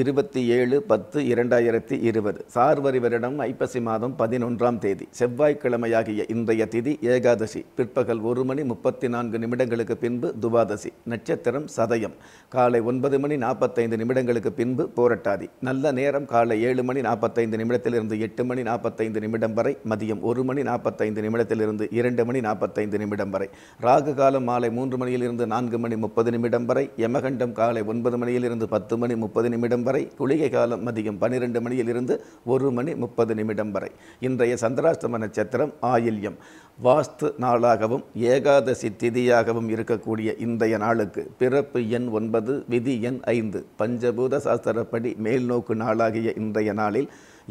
இருபத்தி ஏழு பத்து இரண்டாயிரத்தி இருபது சார்வரி வருடம் ஐப்பசி மாதம் பதினொன்றாம் தேதி செவ்வாய்க்கிழமையாகிய இன்றைய திதி ஏகாதசி பிற்பகல் ஒரு மணி முப்பத்தி நான்கு நிமிடங்களுக்கு பின்பு துவாதசி நட்சத்திரம் சதயம் காலை ஒன்பது மணி நாற்பத்தைந்து நிமிடங்களுக்கு பின்பு போரட்டாதி நல்ல நேரம் காலை ஏழு மணி நாற்பத்தைந்து நிமிடத்திலிருந்து எட்டு மணி நாற்பத்தைந்து நிமிடம் வரை மதியம் ஒரு மணி நாற்பத்தைந்து நிமிடத்திலிருந்து இரண்டு மணி நாற்பத்தைந்து நிமிடம் வரை ராகு காலம் மாலை மூன்று மணியிலிருந்து நான்கு மணி முப்பது நிமிடம் வரை யமகண்டம் காலை ஒன்பது மணியிலிருந்து பத்து மணி முப்பது நிமிடம் வரை குளிகை காலம் மதியம் மணியில் இருந்து ஒரு மணி முப்பது நிமிடம் வரை இன்றைய சந்திராஷ்டம நட்சத்திரம் ஆயில்யம் வாஸ்து நாளாகவும் ஏகாதசி திதியாகவும் இருக்கக்கூடிய இன்றைய நாளுக்கு பிறப்பு எண் ஒன்பது விதி எண் ஐந்து பஞ்சபூத சாஸ்திரப்படி மேல்நோக்கு நாளாகிய இன்றைய நாளில்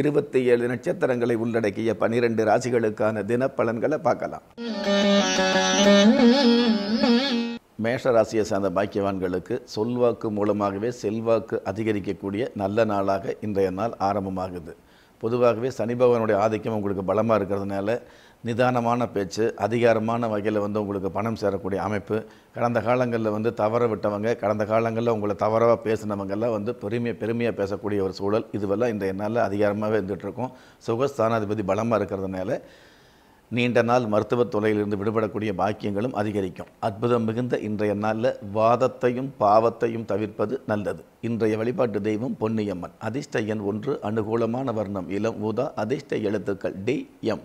இருபத்தி ஏழு நட்சத்திரங்களை உள்ளடக்கிய பனிரெண்டு ராசிகளுக்கான தினப்பலன்களை பார்க்கலாம் மேஷ ராசியை சார்ந்த பாக்கியவான்களுக்கு சொல்வாக்கு மூலமாகவே செல்வாக்கு அதிகரிக்கக்கூடிய நல்ல நாளாக இன்றைய நாள் ஆரம்பமாகுது பொதுவாகவே சனி பகவானுடைய ஆதிக்கம் உங்களுக்கு பலமாக இருக்கிறதுனால நிதானமான பேச்சு அதிகாரமான வகையில் வந்து உங்களுக்கு பணம் சேரக்கூடிய அமைப்பு கடந்த காலங்களில் வந்து தவற விட்டவங்க கடந்த காலங்களில் உங்களை தவறாக பேசினவங்கெல்லாம் வந்து பெருமையை பெருமையாக பேசக்கூடிய ஒரு சூழல் இதுவெல்லாம் இந்த என்னால் அதிகாரமாகவே இருந்துகிட்ருக்கும் சுகஸ்தானாதிபதி பலமாக இருக்கிறதுனால நீண்ட நாள் மருத்துவ தொலையிலிருந்து விடுபடக்கூடிய பாக்கியங்களும் அதிகரிக்கும் அற்புதம் மிகுந்த இன்றைய நாளில் வாதத்தையும் பாவத்தையும் தவிர்ப்பது நல்லது இன்றைய வழிபாட்டு தெய்வம் பொன்னியம்மன் அதிர்ஷ்ட எண் ஒன்று அனுகூலமான வர்ணம் இளம் ஊதா அதிர்ஷ்ட எழுத்துக்கள் டி எம்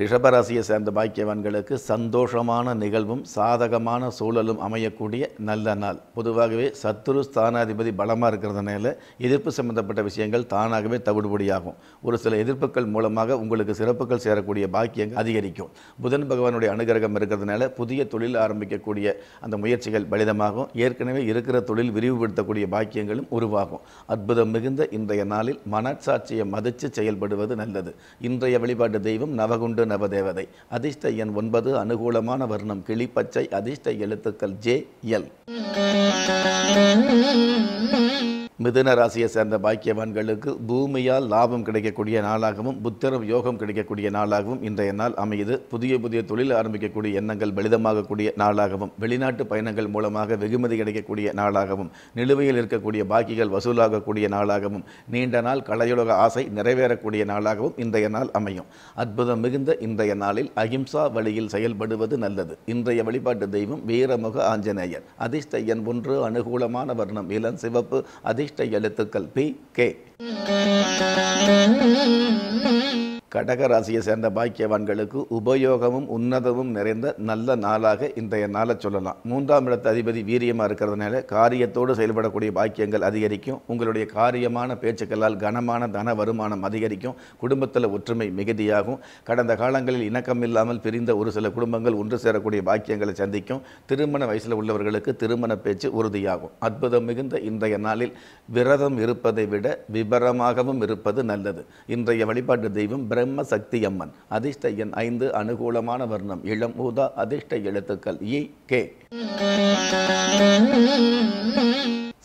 ரிஷபராசியை சேர்ந்த பாக்கியவான்களுக்கு சந்தோஷமான நிகழ்வும் சாதகமான சூழலும் அமையக்கூடிய நல்ல நாள் பொதுவாகவே சத்துரு ஸ்தானாதிபதி பலமாக இருக்கிறதுனால எதிர்ப்பு சம்பந்தப்பட்ட விஷயங்கள் தானாகவே தவிடுபடியாகும் ஒரு சில எதிர்ப்புகள் மூலமாக உங்களுக்கு சிறப்புகள் சேரக்கூடிய பாக்கியங்கள் அதிகரிக்கும் புதன் பகவானுடைய அனுகிரகம் இருக்கிறதுனால புதிய தொழில் ஆரம்பிக்கக்கூடிய அந்த முயற்சிகள் பலிதமாகும் ஏற்கனவே இருக்கிற தொழில் விரிவுபடுத்தக்கூடிய பாக்கியங்களும் உருவாகும் அற்புதம் மிகுந்த இன்றைய நாளில் மனசாட்சியை மதித்து செயல்படுவது நல்லது இன்றைய வழிபாட்டு தெய்வம் நவகுண்டு பன்னிரண்டு நவதேவதை அதிர்ஷ்ட எண் ஒன்பது அனுகூலமான வர்ணம் கிளிப்பச்சை அதிர்ஷ்ட எழுத்துக்கள் ஜே எல் மிதுன ராசியை சேர்ந்த பாக்கியவான்களுக்கு பூமியால் லாபம் கிடைக்கக்கூடிய நாளாகவும் புத்திரம் யோகம் கிடைக்கக்கூடிய நாளாகவும் இன்றைய நாள் அமையுது புதிய புதிய தொழில் ஆரம்பிக்கக்கூடிய எண்ணங்கள் பலிதமாகக்கூடிய நாளாகவும் வெளிநாட்டு பயணங்கள் மூலமாக வெகுமதி கிடைக்கக்கூடிய நாளாகவும் நிலுவையில் இருக்கக்கூடிய பாக்கிகள் வசூலாகக்கூடிய நாளாகவும் நீண்ட நாள் கலையுலக ஆசை நிறைவேறக்கூடிய நாளாகவும் இன்றைய நாள் அமையும் அற்புதம் மிகுந்த இன்றைய நாளில் அகிம்சா வழியில் செயல்படுவது நல்லது இன்றைய வழிபாட்டு தெய்வம் வீரமுக ஆஞ்சநேயர் அதிர்ஷ்ட எண் ஒன்று அனுகூலமான வர்ணம் இளம் சிவப்பு அதிர்ஷ்ட विशिष्ट एलुत के கடகராசியை சேர்ந்த பாக்கியவான்களுக்கு உபயோகமும் உன்னதமும் நிறைந்த நல்ல நாளாக இன்றைய நாளை சொல்லலாம் மூன்றாம் இடத்து அதிபதி வீரியமாக இருக்கிறதுனால காரியத்தோடு செயல்படக்கூடிய பாக்கியங்கள் அதிகரிக்கும் உங்களுடைய காரியமான பேச்சுக்களால் கனமான தன வருமானம் அதிகரிக்கும் குடும்பத்தில் ஒற்றுமை மிகுதியாகும் கடந்த காலங்களில் இணக்கம் இல்லாமல் பிரிந்த ஒரு சில குடும்பங்கள் ஒன்று சேரக்கூடிய பாக்கியங்களை சந்திக்கும் திருமண வயசில் உள்ளவர்களுக்கு திருமண பேச்சு உறுதியாகும் அற்புதம் மிகுந்த இன்றைய நாளில் விரதம் இருப்பதை விட விபரமாகவும் இருப்பது நல்லது இன்றைய வழிபாட்டு தெய்வம் பிர பிரம்ம சக்தி அம்மன் அதிர்ஷ்ட எண் ஐந்து அனுகூலமான வர்ணம் இளம் ஊதா அதிர்ஷ்ட எழுத்துக்கள் இ கே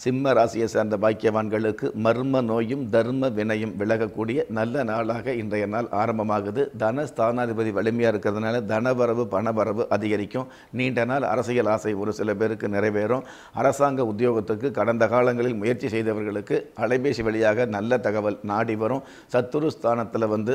சிம்ம ராசியை சார்ந்த பாக்கியவான்களுக்கு மர்ம நோயும் தர்ம வினையும் விலகக்கூடிய நல்ல நாளாக இன்றைய நாள் ஆரம்பமாகுது தன ஸ்தானாதிபதி வலிமையாக இருக்கிறதுனால தனவரவு பணவரவு அதிகரிக்கும் நீண்ட நாள் அரசியல் ஆசை ஒரு சில பேருக்கு நிறைவேறும் அரசாங்க உத்தியோகத்துக்கு கடந்த காலங்களில் முயற்சி செய்தவர்களுக்கு அலைபேசி வழியாக நல்ல தகவல் நாடி வரும் சத்துரு ஸ்தானத்தில் வந்து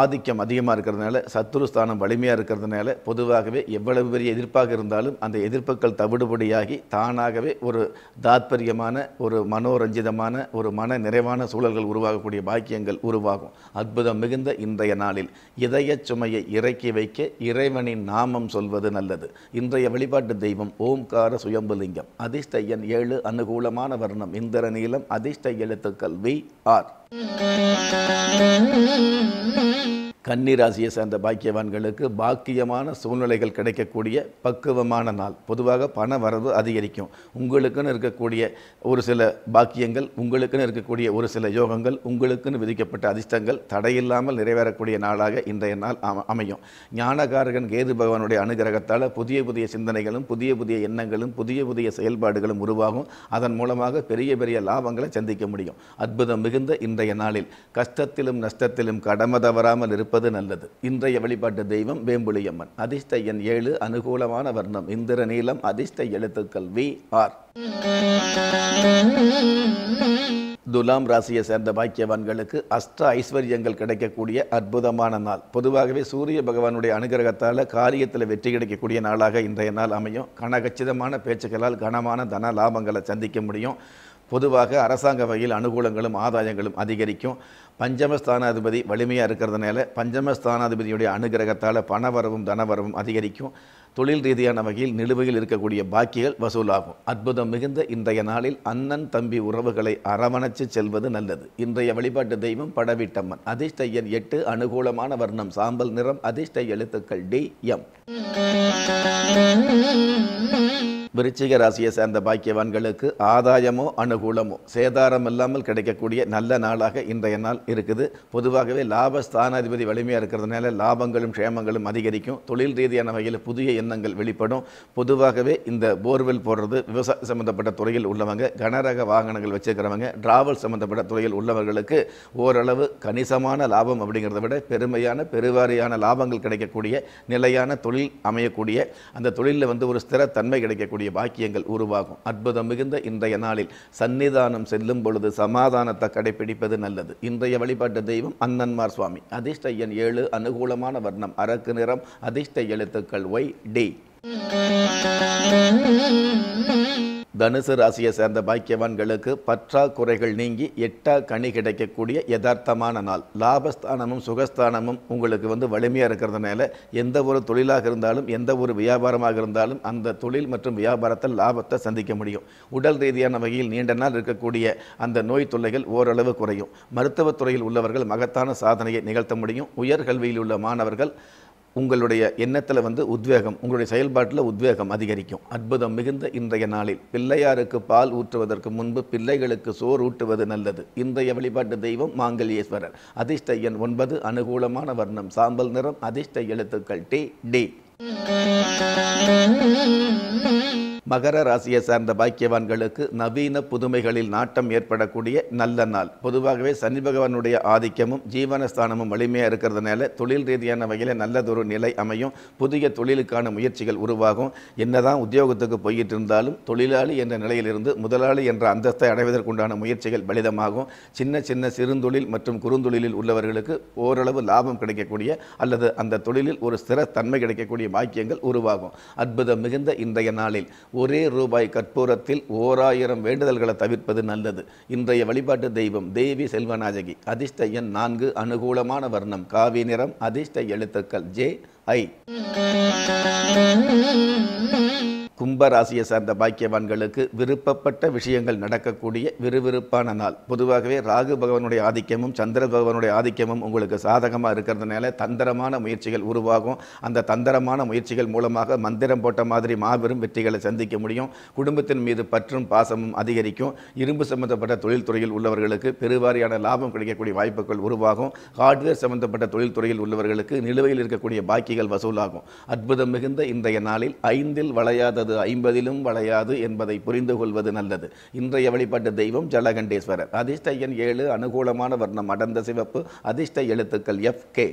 ஆதிக்கம் அதிகமாக இருக்கிறதுனால சத்துருஸ்தானம் வலிமையாக இருக்கிறதுனால பொதுவாகவே எவ்வளவு பெரிய எதிர்ப்பாக இருந்தாலும் அந்த எதிர்ப்புகள் தவிடுபடியாகி தானாகவே ஒரு தாத்பரியமான ஒரு மனோரஞ்சிதமான ஒரு மன நிறைவான சூழல்கள் உருவாகக்கூடிய பாக்கியங்கள் உருவாகும் அற்புதம் மிகுந்த இன்றைய நாளில் இதய சுமையை இறக்கி வைக்க இறைவனின் நாமம் சொல்வது நல்லது இன்றைய வழிபாட்டு தெய்வம் ஓம்கார சுயம்புலிங்கம் அதிர்ஷ்ட எண் ஏழு அனுகூலமான வர்ணம் இந்திர நீளம் அதிர்ஷ்ட எழுத்துக்கள் வி ஆர் Thank you. கன்னிராசியை சேர்ந்த பாக்கியவான்களுக்கு பாக்கியமான சூழ்நிலைகள் கிடைக்கக்கூடிய பக்குவமான நாள் பொதுவாக பண வரவு அதிகரிக்கும் உங்களுக்குன்னு இருக்கக்கூடிய ஒரு சில பாக்கியங்கள் உங்களுக்குன்னு இருக்கக்கூடிய ஒரு சில யோகங்கள் உங்களுக்குன்னு விதிக்கப்பட்ட அதிர்ஷ்டங்கள் தடையில்லாமல் நிறைவேறக்கூடிய நாளாக இன்றைய நாள் அமையும் ஞானகாரகன் கேது பகவானுடைய அனுகிரகத்தால் புதிய புதிய சிந்தனைகளும் புதிய புதிய எண்ணங்களும் புதிய புதிய செயல்பாடுகளும் உருவாகும் அதன் மூலமாக பெரிய பெரிய லாபங்களை சந்திக்க முடியும் அற்புதம் மிகுந்த இன்றைய நாளில் கஷ்டத்திலும் நஷ்டத்திலும் கடமை தவறாமல் இருப்ப இருப்பது நல்லது இன்றைய வழிபாட்டு தெய்வம் வேம்புலியம்மன் அதிர்ஷ்ட எண் ஏழு அனுகூலமான வர்ணம் இந்திர நீளம் அதிர்ஷ்ட எழுத்துக்கள் வி ஆர் துலாம் ராசியை சேர்ந்த பாக்கியவான்களுக்கு அஷ்ட ஐஸ்வர்யங்கள் கிடைக்கக்கூடிய அற்புதமான நாள் பொதுவாகவே சூரிய பகவானுடைய அனுகிரகத்தால் காரியத்தில் வெற்றி கிடைக்கக்கூடிய நாளாக இன்றைய நாள் அமையும் கனகச்சிதமான பேச்சுக்களால் கனமான தன லாபங்களை சந்திக்க முடியும் பொதுவாக அரசாங்க வகையில் அனுகூலங்களும் ஆதாயங்களும் அதிகரிக்கும் பஞ்சமஸ்தானாதிபதி வலிமையாக இருக்கிறதுனால பஞ்சமஸ்தானாதிபதியுடைய அனுகிரகத்தால் பணவரவும் தனவரவும் அதிகரிக்கும் தொழில் ரீதியான வகையில் நிலுவையில் இருக்கக்கூடிய பாக்கிகள் வசூலாகும் அற்புதம் மிகுந்த இன்றைய நாளில் அண்ணன் தம்பி உறவுகளை அரவணைச்சு செல்வது நல்லது இன்றைய வழிபாட்டு தெய்வம் படவிட்டம்மன் அதிர்ஷ்டையன் எட்டு அனுகூலமான வர்ணம் சாம்பல் நிறம் அதிர்ஷ்ட எழுத்துக்கள் டி எம் விருச்சிக ராசியை சேர்ந்த பாக்கியவான்களுக்கு ஆதாயமோ அனுகூலமோ சேதாரம் இல்லாமல் கிடைக்கக்கூடிய நல்ல நாளாக இன்றைய நாள் இருக்குது பொதுவாகவே லாப ஸ்தானாதிபதி வலிமையாக இருக்கிறதுனால லாபங்களும் க்ஷேமங்களும் அதிகரிக்கும் தொழில் ரீதியான வகையில் புதிய எண்ணங்கள் வெளிப்படும் பொதுவாகவே இந்த போர்வெல் போடுறது விவசாய சம்மந்தப்பட்ட துறையில் உள்ளவங்க கனரக வாகனங்கள் வச்சுருக்கிறவங்க டிராவல் சம்மந்தப்பட்ட துறையில் உள்ளவர்களுக்கு ஓரளவு கணிசமான லாபம் அப்படிங்கிறத விட பெருமையான பெருவாரியான லாபங்கள் கிடைக்கக்கூடிய நிலையான தொழில் அமையக்கூடிய அந்த தொழிலில் வந்து ஒரு ஸ்திரத்தன்மை கிடைக்கக்கூடிய செய்யக்கூடிய பாக்கியங்கள் உருவாகும் அற்புதம் மிகுந்த இன்றைய நாளில் சன்னிதானம் செல்லும் பொழுது சமாதானத்தை கடைபிடிப்பது நல்லது இன்றைய வழிபாட்டு தெய்வம் அன்னன்மார் சுவாமி அதிர்ஷ்ட எண் ஏழு அனுகூலமான வர்ணம் அரக்கு நிறம் அதிர்ஷ்ட எழுத்துக்கள் ஒய் டி தனுசு ராசியை சேர்ந்த பாக்கியவான்களுக்கு பற்றாக்குறைகள் நீங்கி எட்டா கனி கிடைக்கக்கூடிய யதார்த்தமான நாள் லாபஸ்தானமும் சுகஸ்தானமும் உங்களுக்கு வந்து வலிமையாக இருக்கிறதுனால எந்த ஒரு தொழிலாக இருந்தாலும் எந்த ஒரு வியாபாரமாக இருந்தாலும் அந்த தொழில் மற்றும் வியாபாரத்தில் லாபத்தை சந்திக்க முடியும் உடல் ரீதியான வகையில் நீண்ட நாள் இருக்கக்கூடிய அந்த நோய் தொல்லைகள் ஓரளவு குறையும் மருத்துவத்துறையில் உள்ளவர்கள் மகத்தான சாதனையை நிகழ்த்த முடியும் உயர்கல்வியில் உள்ள மாணவர்கள் உங்களுடைய எண்ணத்தில் வந்து உத்வேகம் உங்களுடைய செயல்பாட்டில் உத்வேகம் அதிகரிக்கும் அற்புதம் மிகுந்த இன்றைய நாளில் பிள்ளையாருக்கு பால் ஊற்றுவதற்கு முன்பு பிள்ளைகளுக்கு சோறு ஊட்டுவது நல்லது இன்றைய வழிபாட்டு தெய்வம் மாங்கல்யேஸ்வரர் அதிர்ஷ்ட எண் ஒன்பது அனுகூலமான வர்ணம் சாம்பல் நிறம் அதிர்ஷ்ட எழுத்துக்கள் டி டி மகர ராசியை சார்ந்த பாக்கியவான்களுக்கு நவீன புதுமைகளில் நாட்டம் ஏற்படக்கூடிய நல்ல நாள் பொதுவாகவே சனி பகவானுடைய ஆதிக்கமும் ஜீவனஸ்தானமும் வலிமையாக இருக்கிறதுனால தொழில் ரீதியான வகையில் நல்லதொரு நிலை அமையும் புதிய தொழிலுக்கான முயற்சிகள் உருவாகும் என்னதான் உத்தியோகத்துக்கு போயிட்டு இருந்தாலும் தொழிலாளி என்ற நிலையிலிருந்து முதலாளி என்ற அந்தஸ்தை அடைவதற்குண்டான முயற்சிகள் பலிதமாகும் சின்ன சின்ன சிறுந்தொழில் மற்றும் குறுந்தொழிலில் உள்ளவர்களுக்கு ஓரளவு லாபம் கிடைக்கக்கூடிய அல்லது அந்த தொழிலில் ஒரு ஸ்திரத்தன்மை கிடைக்கக்கூடிய பாக்கியங்கள் உருவாகும் அற்புதம் மிகுந்த இன்றைய நாளில் ஒரே ரூபாய் கற்பூரத்தில் ஓராயிரம் வேண்டுதல்களை தவிர்ப்பது நல்லது இன்றைய வழிபாட்டு தெய்வம் தேவி செல்வநாயகி அதிர்ஷ்ட எண் நான்கு அனுகூலமான வர்ணம் காவி நிறம் அதிர்ஷ்ட எழுத்துக்கள் ஜே ஐ கும்பராசியை சார்ந்த பாக்கியவான்களுக்கு விருப்பப்பட்ட விஷயங்கள் நடக்கக்கூடிய விறுவிறுப்பான நாள் பொதுவாகவே ராகு பகவானுடைய ஆதிக்கமும் சந்திர பகவானுடைய ஆதிக்கமும் உங்களுக்கு சாதகமாக இருக்கிறதுனால தந்திரமான முயற்சிகள் உருவாகும் அந்த தந்திரமான முயற்சிகள் மூலமாக மந்திரம் போட்ட மாதிரி மாபெரும் வெற்றிகளை சந்திக்க முடியும் குடும்பத்தின் மீது பற்றும் பாசமும் அதிகரிக்கும் இரும்பு சம்பந்தப்பட்ட தொழில்துறையில் உள்ளவர்களுக்கு பெருவாரியான லாபம் கிடைக்கக்கூடிய வாய்ப்புகள் உருவாகும் ஹார்ட்வேர் சம்பந்தப்பட்ட தொழில்துறையில் உள்ளவர்களுக்கு நிலுவையில் இருக்கக்கூடிய பாக்கிகள் வசூலாகும் அற்புதம் மிகுந்த இன்றைய நாளில் ஐந்தில் வளையாத அது ஐம்பதிலும் வளையாது என்பதை புரிந்து கொள்வது நல்லது இன்றைய வழிபட்ட தெய்வம் ஜலகண்டேஸ்வரர் அதிர்ஷ்ட எண் ஏழு அனுகூலமான வர்ணம் அடர்ந்த சிவப்பு அதிர்ஷ்ட எழுத்துக்கள் எஃப் கே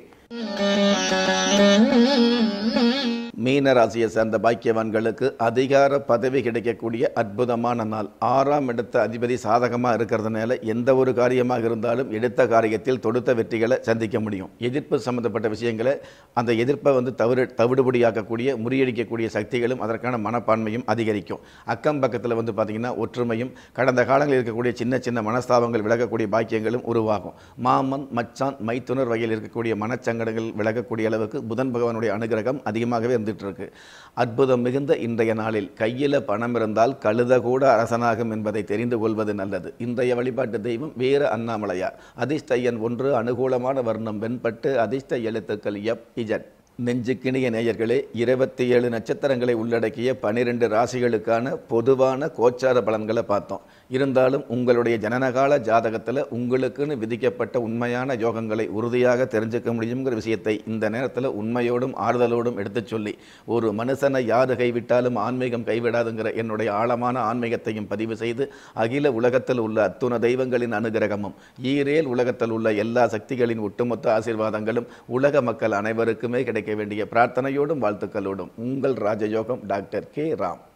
மீன ராசியை சேர்ந்த பாக்கியவான்களுக்கு அதிகார பதவி கிடைக்கக்கூடிய அற்புதமான நாள் ஆறாம் இடத்த அதிபதி சாதகமாக இருக்கிறதுனால எந்த ஒரு காரியமாக இருந்தாலும் எடுத்த காரியத்தில் தொடுத்த வெற்றிகளை சந்திக்க முடியும் எதிர்ப்பு சம்பந்தப்பட்ட விஷயங்களை அந்த எதிர்ப்பை வந்து தவிர தவிடுபடியாக்கக்கூடிய முறியடிக்கக்கூடிய சக்திகளும் அதற்கான மனப்பான்மையும் அதிகரிக்கும் அக்கம் பக்கத்தில் வந்து பார்த்திங்கன்னா ஒற்றுமையும் கடந்த காலங்களில் இருக்கக்கூடிய சின்ன சின்ன மனஸ்தாபங்கள் விலகக்கூடிய பாக்கியங்களும் உருவாகும் மாமன் மச்சான் மைத்துனர் வகையில் இருக்கக்கூடிய மனச்சங்கடங்கள் விலகக்கூடிய அளவுக்கு புதன் பகவானுடைய அனுகிரகம் அதிகமாகவே இருந்துகிட்ருக்கு அற்புதம் மிகுந்த இன்றைய நாளில் கையில் பணம் இருந்தால் கழுத கூட அரசனாகும் என்பதை தெரிந்து கொள்வது நல்லது இன்றைய வழிபாட்டு தெய்வம் வீர அண்ணாமலையார் அதிர்ஷ்டையன் ஒன்று அனுகூலமான வர்ணம் வெண்பட்டு அதிர்ஷ்ட எழுத்துக்கள் எப் இஜட் நெஞ்சுக்கிணிய நேயர்களே இருபத்தி ஏழு நட்சத்திரங்களை உள்ளடக்கிய பனிரெண்டு ராசிகளுக்கான பொதுவான கோச்சார பலன்களை பார்த்தோம் இருந்தாலும் உங்களுடைய ஜனனகால ஜாதகத்தில் உங்களுக்குன்னு விதிக்கப்பட்ட உண்மையான யோகங்களை உறுதியாக தெரிஞ்சுக்க முடியுங்கிற விஷயத்தை இந்த நேரத்தில் உண்மையோடும் ஆறுதலோடும் எடுத்துச் சொல்லி ஒரு மனுஷனை யார் கைவிட்டாலும் ஆன்மீகம் கைவிடாதுங்கிற என்னுடைய ஆழமான ஆன்மீகத்தையும் பதிவு செய்து அகில உலகத்தில் உள்ள அத்துண தெய்வங்களின் அனுகிரகமும் ஈரேல் உலகத்தில் உள்ள எல்லா சக்திகளின் ஒட்டுமொத்த ஆசீர்வாதங்களும் உலக மக்கள் அனைவருக்குமே கிடைக்க வேண்டிய பிரார்த்தனையோடும் வாழ்த்துக்களோடும் உங்கள் ராஜயோகம் டாக்டர் கே ராம்